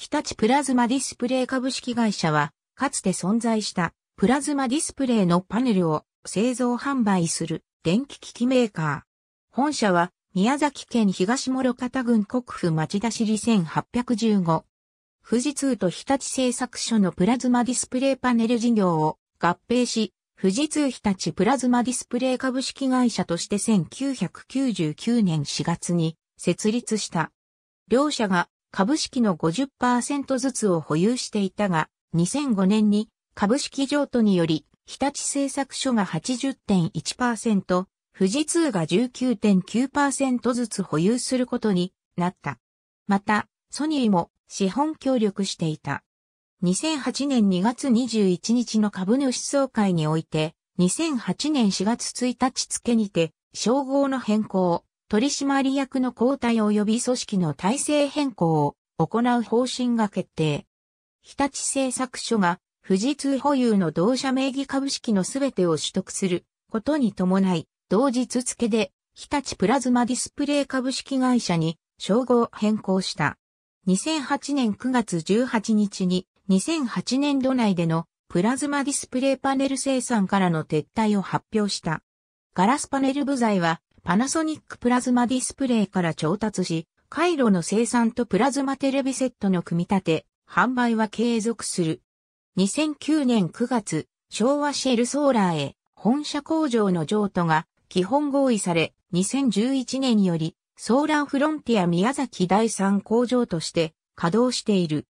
日立プラズマディスプレイ株式会社は、かつて存在したプラズマディスプレイのパネルを製造販売する電気機器メーカー。本社は宮崎県東諸方郡国府町田市里1815。富士通と日立製作所のプラズマディスプレイパネル事業を合併し、富士通日立プラズマディスプレイ株式会社として1999年4月に設立した。両社が株式の50%ずつを保有していたが、2005年に株式譲渡により、日立製作所が80.1%、富士通が19.9%ずつ保有することになった。また、ソニーも資本協力していた。2008年2月21日の株主総会において、2008年4月1日付にて、称号の変更、取締役の交代及び組織の体制変更を行う方針が決定。日立製作所が富士通保有の同社名義株式のすべてを取得することに伴い、同日付で日立プラズマディスプレイ株式会社に称号変更した。2008年9月18日に2008年度内でのプラズマディスプレイパネル生産からの撤退を発表した。ガラスパネル部材はパナソニックプラズマディスプレイから調達し、回路の生産とプラズマテレビセットの組み立て、販売は継続する。2009年9月、昭和シェルソーラーへ本社工場の譲渡が基本合意され、2011年よりソーラーフロンティア宮崎第三工場として稼働している。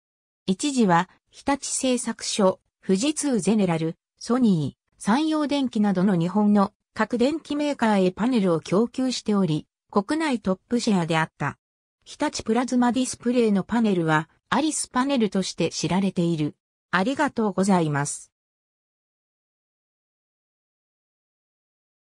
一時は日立製作所、富士通ゼネラル、ソニー、山陽電機などの日本の各電機メーカーへパネルを供給しており、国内トップシェアであった。日立プラズマディスプレイのパネルは、アリスパネルとして知られている。ありがとうございます。